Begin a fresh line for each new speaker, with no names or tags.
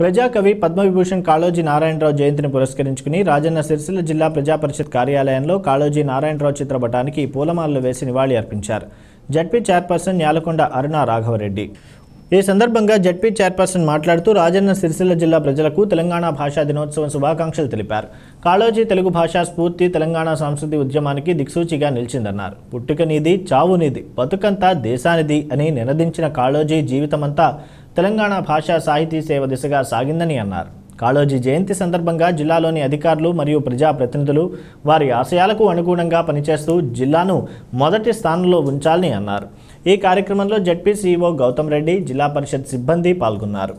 ప్రజాకవి పద్మవిభూషణ్ కాళోజీ నారాయణరావు జయంతిని పురస్కరించుకుని రాజన్న సిరిసిల్ల జిల్లా ప్రజాపరిషత్ కార్యాలయంలో కాళోజీ నారాయణరావు చిత్రపటానికి పూలమాలలు వేసి నివాళి అర్పించారు జడ్పీ చైర్పర్సన్ న్యాలకొండ అరుణ రాఘవరెడ్డి ఈ సందర్భంగా జడ్పీ చైర్పర్సన్ మాట్లాడుతూ రాజన్న సిరిసిల్ల జిల్లా ప్రజలకు తెలంగాణ భాషా దినోత్సవం శుభాకాంక్షలు తెలిపారు కాళోజీ తెలుగు భాషా స్ఫూర్తి తెలంగాణ సాంస్కృతిక ఉద్యమానికి దిక్సూచిగా నిలిచిందన్నారు పుట్టుకనిది చావునిది బతుకంతా దేశానిది అని నినదించిన కాళోజీ జీవితమంతా తెలంగాణ భాషా సాహితీ సేవ దిశగా సాగిందని అన్నారు కాళోజీ జయంతి సందర్భంగా జిల్లాలోని అధికారులు మరియు ప్రజాప్రతినిధులు వారి ఆశయాలకు అనుగుణంగా పనిచేస్తూ జిల్లాను మొదటి స్థానంలో ఉంచాలని అన్నారు ఈ కార్యక్రమంలో జడ్పీ సీఈఓ గౌతమ్ రెడ్డి జిల్లా పరిషత్ సిబ్బంది పాల్గొన్నారు